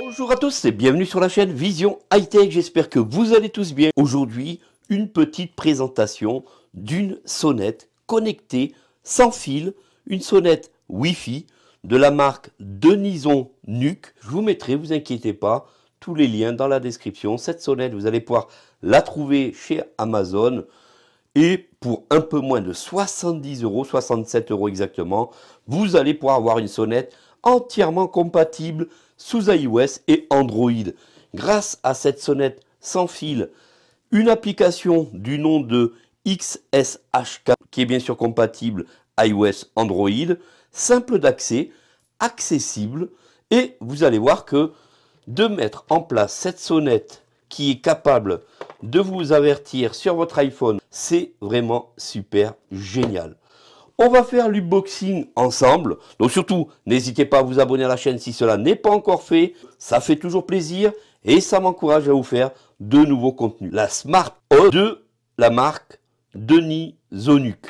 Bonjour à tous et bienvenue sur la chaîne Vision Hightech, J'espère que vous allez tous bien. Aujourd'hui, une petite présentation d'une sonnette connectée sans fil, une sonnette Wi-Fi de la marque Denison Nuc. Je vous mettrai, vous inquiétez pas, tous les liens dans la description. Cette sonnette, vous allez pouvoir la trouver chez Amazon. Et pour un peu moins de 70 euros, 67 euros exactement, vous allez pouvoir avoir une sonnette entièrement compatible sous iOS et Android. Grâce à cette sonnette sans fil, une application du nom de XSHK, qui est bien sûr compatible iOS Android, simple d'accès, accessible, et vous allez voir que de mettre en place cette sonnette qui est capable de vous avertir sur votre iPhone, c'est vraiment super génial. On va faire l'unboxing ensemble. Donc surtout, n'hésitez pas à vous abonner à la chaîne si cela n'est pas encore fait. Ça fait toujours plaisir et ça m'encourage à vous faire de nouveaux contenus. La Smart O de la marque Denis Zonuk.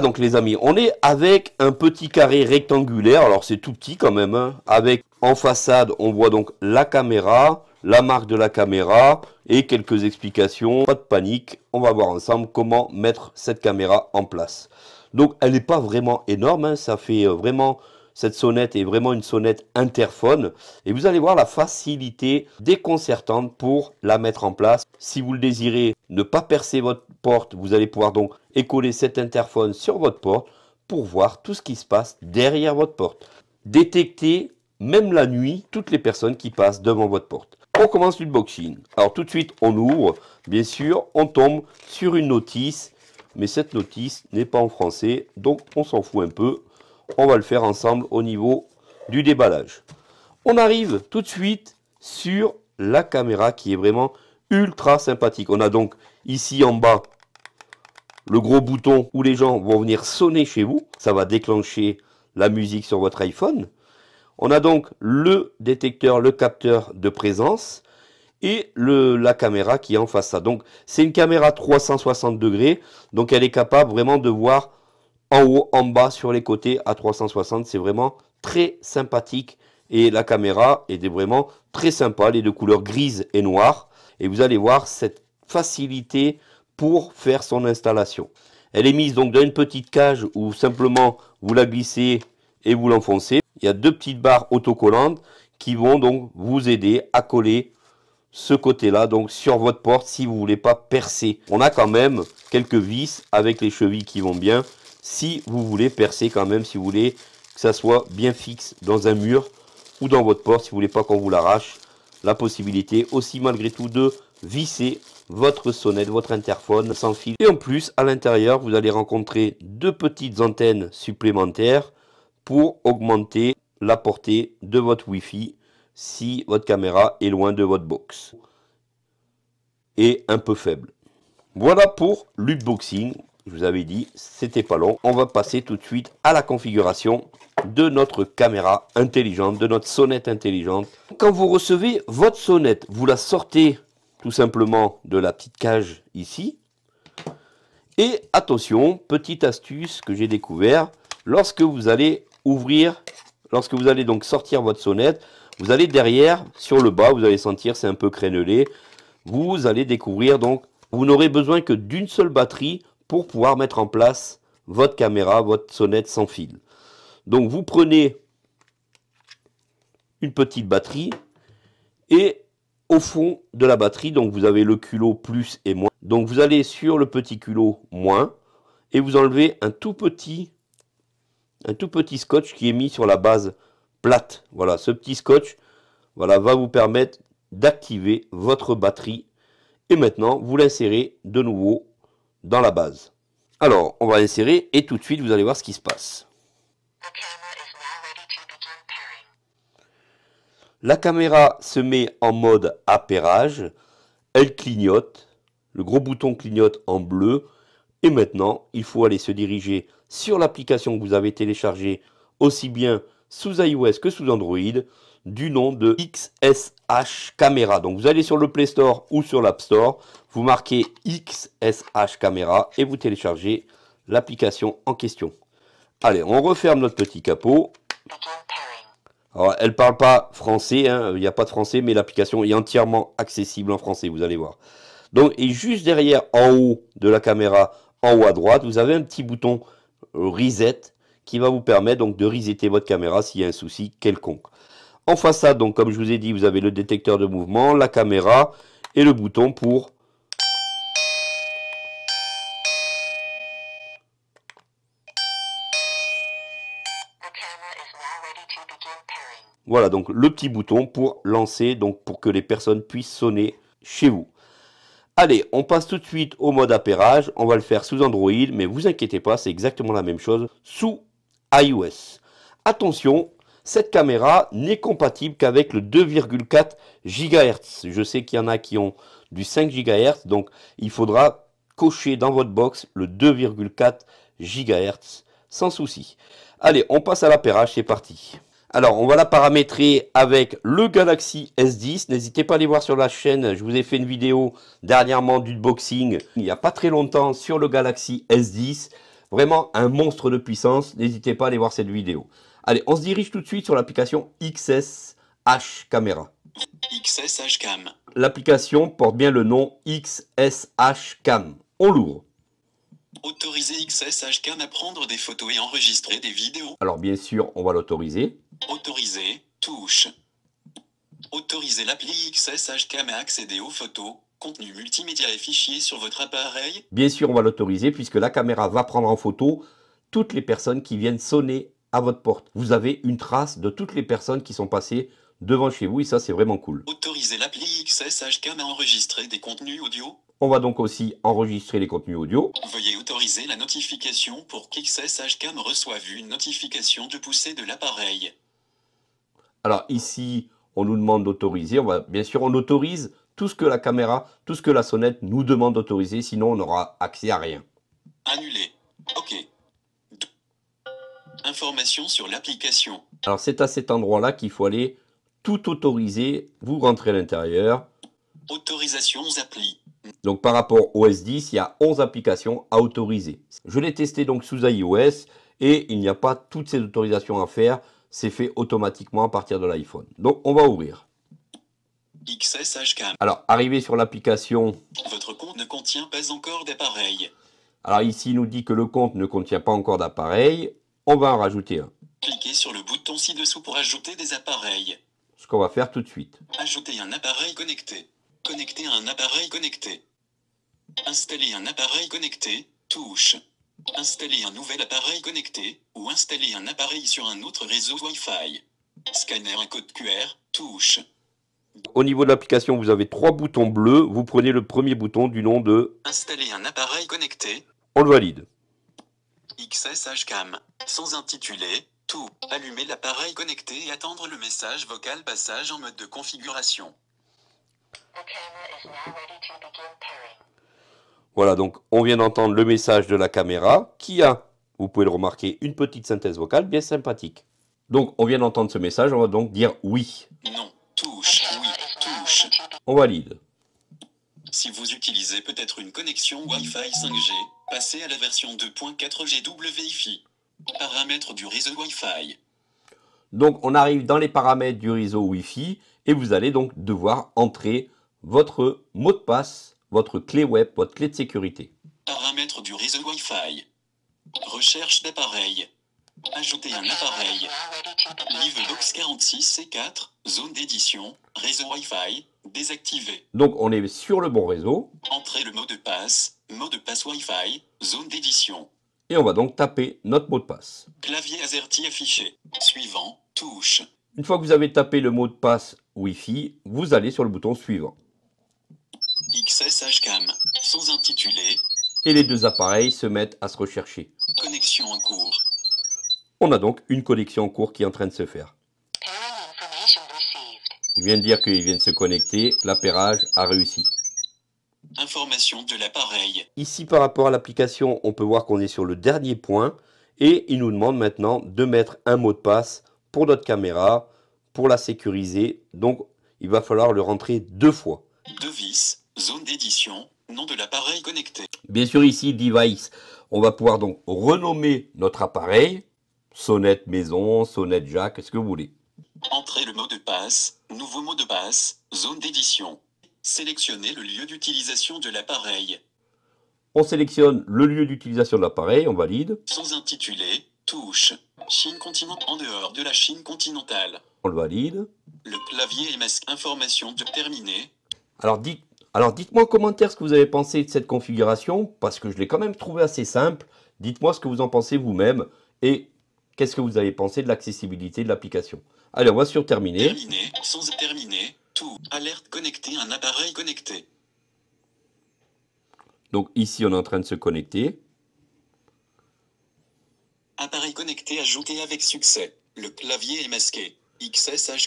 donc les amis, on est avec un petit carré rectangulaire, alors c'est tout petit quand même, hein. avec en façade on voit donc la caméra, la marque de la caméra et quelques explications. Pas de panique, on va voir ensemble comment mettre cette caméra en place. Donc elle n'est pas vraiment énorme, hein. ça fait euh, vraiment... Cette sonnette est vraiment une sonnette interphone et vous allez voir la facilité déconcertante pour la mettre en place. Si vous le désirez, ne pas percer votre porte. Vous allez pouvoir donc écoller cet interphone sur votre porte pour voir tout ce qui se passe derrière votre porte. Détecter, même la nuit, toutes les personnes qui passent devant votre porte. On commence l'unboxing. Alors tout de suite, on ouvre. Bien sûr, on tombe sur une notice. Mais cette notice n'est pas en français, donc on s'en fout un peu. On va le faire ensemble au niveau du déballage. On arrive tout de suite sur la caméra qui est vraiment ultra sympathique. On a donc ici en bas le gros bouton où les gens vont venir sonner chez vous. Ça va déclencher la musique sur votre iPhone. On a donc le détecteur, le capteur de présence et la caméra qui est en face à Donc c'est une caméra 360 degrés, donc elle est capable vraiment de voir en haut, en bas, sur les côtés à 360. C'est vraiment très sympathique et la caméra est vraiment très sympa. Elle est de couleur grise et noire et vous allez voir cette facilité faire son installation. Elle est mise donc dans une petite cage où simplement vous la glissez et vous l'enfoncez. Il y a deux petites barres autocollantes qui vont donc vous aider à coller ce côté-là, donc sur votre porte, si vous voulez pas percer. On a quand même quelques vis avec les chevilles qui vont bien, si vous voulez percer quand même, si vous voulez que ça soit bien fixe dans un mur ou dans votre porte, si vous voulez pas qu'on vous l'arrache, la possibilité aussi malgré tout de visser votre sonnette, votre interphone sans fil. Et en plus, à l'intérieur, vous allez rencontrer deux petites antennes supplémentaires pour augmenter la portée de votre Wi-Fi si votre caméra est loin de votre box et un peu faible. Voilà pour l'upboxing, Je vous avais dit, c'était pas long. On va passer tout de suite à la configuration de notre caméra intelligente, de notre sonnette intelligente. Quand vous recevez votre sonnette, vous la sortez tout simplement de la petite cage ici. Et attention, petite astuce que j'ai découvert, lorsque vous allez ouvrir, lorsque vous allez donc sortir votre sonnette, vous allez derrière, sur le bas, vous allez sentir c'est un peu crénelé, vous allez découvrir donc, vous n'aurez besoin que d'une seule batterie pour pouvoir mettre en place votre caméra, votre sonnette sans fil. Donc vous prenez une petite batterie et au fond de la batterie. Donc vous avez le culot plus et moins. Donc vous allez sur le petit culot moins et vous enlevez un tout petit, un tout petit scotch qui est mis sur la base plate. Voilà, ce petit scotch voilà, va vous permettre d'activer votre batterie. Et maintenant, vous l'insérez de nouveau dans la base. Alors, on va l'insérer et tout de suite, vous allez voir ce qui se passe. La caméra se met en mode appairage, elle clignote, le gros bouton clignote en bleu, et maintenant il faut aller se diriger sur l'application que vous avez téléchargée, aussi bien sous iOS que sous Android, du nom de XSH Camera. Donc vous allez sur le Play Store ou sur l'App Store, vous marquez XSH Camera et vous téléchargez l'application en question. Allez, on referme notre petit capot. Alors, elle parle pas français, hein, il n'y a pas de français, mais l'application est entièrement accessible en français, vous allez voir. Donc, et juste derrière, en haut de la caméra, en haut à droite, vous avez un petit bouton euh, reset qui va vous permettre donc de resetter votre caméra s'il y a un souci quelconque. En façade, donc comme je vous ai dit, vous avez le détecteur de mouvement, la caméra et le bouton pour Voilà donc le petit bouton pour lancer, donc pour que les personnes puissent sonner chez vous. Allez, on passe tout de suite au mode appairage. On va le faire sous Android, mais vous inquiétez pas, c'est exactement la même chose sous iOS. Attention, cette caméra n'est compatible qu'avec le 2,4 GHz. Je sais qu'il y en a qui ont du 5 GHz, donc il faudra cocher dans votre box le 2,4 GHz sans souci. Allez, on passe à l'appairage, c'est parti. Alors, on va la paramétrer avec le Galaxy S10. N'hésitez pas à aller voir sur la chaîne. Je vous ai fait une vidéo dernièrement du boxing, il n'y a pas très longtemps, sur le Galaxy S10. Vraiment un monstre de puissance. N'hésitez pas à aller voir cette vidéo. Allez, on se dirige tout de suite sur l'application XSH Camera. XSH Cam. L'application porte bien le nom XSH Cam. On l'ouvre. Autoriser CAM à prendre des photos et enregistrer des vidéos. Alors bien sûr, on va l'autoriser. Autoriser, touche. Autoriser l'appli CAM à accéder aux photos, contenus multimédia et fichiers sur votre appareil. Bien sûr, on va l'autoriser puisque la caméra va prendre en photo toutes les personnes qui viennent sonner à votre porte. Vous avez une trace de toutes les personnes qui sont passées devant chez vous et ça c'est vraiment cool. Autoriser l'appli XSHCam à enregistrer des contenus audio. On va donc aussi enregistrer les contenus audio. Veuillez autoriser la notification pour qu'XSHCam reçoive une notification de poussée de l'appareil. Alors ici, on nous demande d'autoriser. On va, bien sûr, on autorise tout ce que la caméra, tout ce que la sonnette nous demande d'autoriser, sinon on n'aura accès à rien. Annuler. OK. Information sur l'application. Alors c'est à cet endroit-là qu'il faut aller tout autorisé. Vous rentrez à l'intérieur. Autorisations applis. Donc par rapport au S10, il y a 11 applications à autoriser. Je l'ai testé donc sous iOS et il n'y a pas toutes ces autorisations à faire. C'est fait automatiquement à partir de l'iPhone. Donc on va ouvrir. XSHCAM. Alors arrivé sur l'application. Votre compte ne contient pas encore d'appareil. Alors ici il nous dit que le compte ne contient pas encore d'appareil. On va en rajouter un. Cliquez sur le bouton ci-dessous pour ajouter des appareils ce qu'on va faire tout de suite. Ajouter un appareil connecté. Connecter un appareil connecté. Installer un appareil connecté. Touche. Installer un nouvel appareil connecté ou installer un appareil sur un autre réseau Wi-Fi. Scanner un code QR. Touche. Au niveau de l'application, vous avez trois boutons bleus. Vous prenez le premier bouton du nom de Installer un appareil connecté. On le valide. XSHCAM, sans intitulé, Allumer l'appareil connecté et attendre le message vocal passage en mode de configuration. Voilà, donc on vient d'entendre le message de la caméra qui a, vous pouvez le remarquer, une petite synthèse vocale bien sympathique. Donc on vient d'entendre ce message, on va donc dire oui. Non, touche, oui, touche. On valide. Si vous utilisez peut-être une connexion Wi-Fi 5G, passez à la version 2.4G Wi-Fi. Paramètres du réseau Wi-Fi. Donc on arrive dans les paramètres du réseau Wi-Fi et vous allez donc devoir entrer votre mot de passe, votre clé web, votre clé de sécurité. Paramètres du réseau Wi-Fi. Recherche d'appareil. Ajouter un appareil. Livebox 46C4, zone d'édition, réseau Wi-Fi, désactivé. Donc on est sur le bon réseau. Entrez le mot de passe, mot de passe Wi-Fi, zone d'édition. Et on va donc taper notre mot de passe. Clavier AZERTY affiché. Suivant, touche. Une fois que vous avez tapé le mot de passe Wi-Fi, vous allez sur le bouton suivant. Et les deux appareils se mettent à se rechercher. Connexion en cours. On a donc une connexion en cours qui est en train de se faire. Il vient de dire vient de se connecter, l'appairage a réussi. Information de l'appareil. Ici, par rapport à l'application, on peut voir qu'on est sur le dernier point. Et il nous demande maintenant de mettre un mot de passe pour notre caméra, pour la sécuriser. Donc, il va falloir le rentrer deux fois. Device, zone d'édition, nom de l'appareil connecté. Bien sûr, ici, device, on va pouvoir donc renommer notre appareil. Sonnette maison, sonnette jack, ce que vous voulez. Entrez le mot de passe, nouveau mot de passe, zone d'édition, Sélectionnez le lieu d'utilisation de l'appareil. On sélectionne le lieu d'utilisation de l'appareil, on valide. Sans intitulé, touche. Chine continentale en dehors de la Chine continentale. On le valide. Le clavier et masque information de terminer. Alors, dites, alors dites-moi en commentaire ce que vous avez pensé de cette configuration, parce que je l'ai quand même trouvé assez simple. Dites-moi ce que vous en pensez vous-même et qu'est-ce que vous avez pensé de l'accessibilité de l'application. Allez, on va sur terminer. Terminé, sans terminer. Tout. Alerte connectée, un appareil connecté. Donc ici, on est en train de se connecter. Appareil connecté ajouté avec succès. Le clavier est masqué.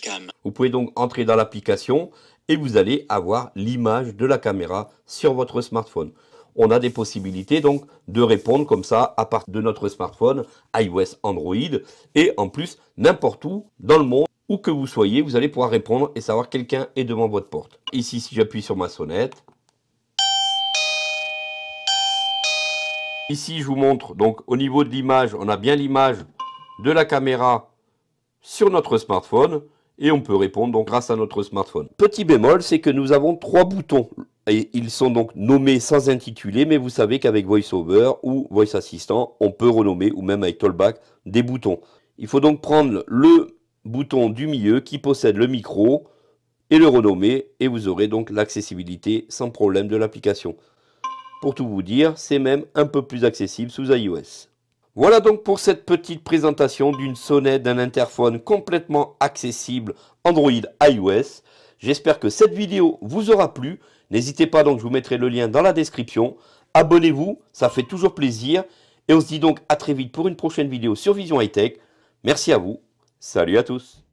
Cam. Vous pouvez donc entrer dans l'application et vous allez avoir l'image de la caméra sur votre smartphone. On a des possibilités donc de répondre comme ça à partir de notre smartphone, iOS, Android et en plus n'importe où dans le monde où que vous soyez, vous allez pouvoir répondre et savoir quelqu'un est devant votre porte. Ici, si j'appuie sur ma sonnette, Ici, je vous montre, donc au niveau de l'image, on a bien l'image de la caméra sur notre smartphone et on peut répondre donc grâce à notre smartphone. Petit bémol, c'est que nous avons trois boutons. Et ils sont donc nommés sans intitulé, mais vous savez qu'avec VoiceOver ou Voice Assistant, on peut renommer, ou même avec Tollback, des boutons. Il faut donc prendre le bouton du milieu qui possède le micro et le renommé et vous aurez donc l'accessibilité sans problème de l'application. Pour tout vous dire, c'est même un peu plus accessible sous iOS. Voilà donc pour cette petite présentation d'une sonnette d'un interphone complètement accessible Android iOS. J'espère que cette vidéo vous aura plu. N'hésitez pas donc, je vous mettrai le lien dans la description. Abonnez-vous, ça fait toujours plaisir. Et on se dit donc à très vite pour une prochaine vidéo sur Vision High Tech. Merci à vous Salut à tous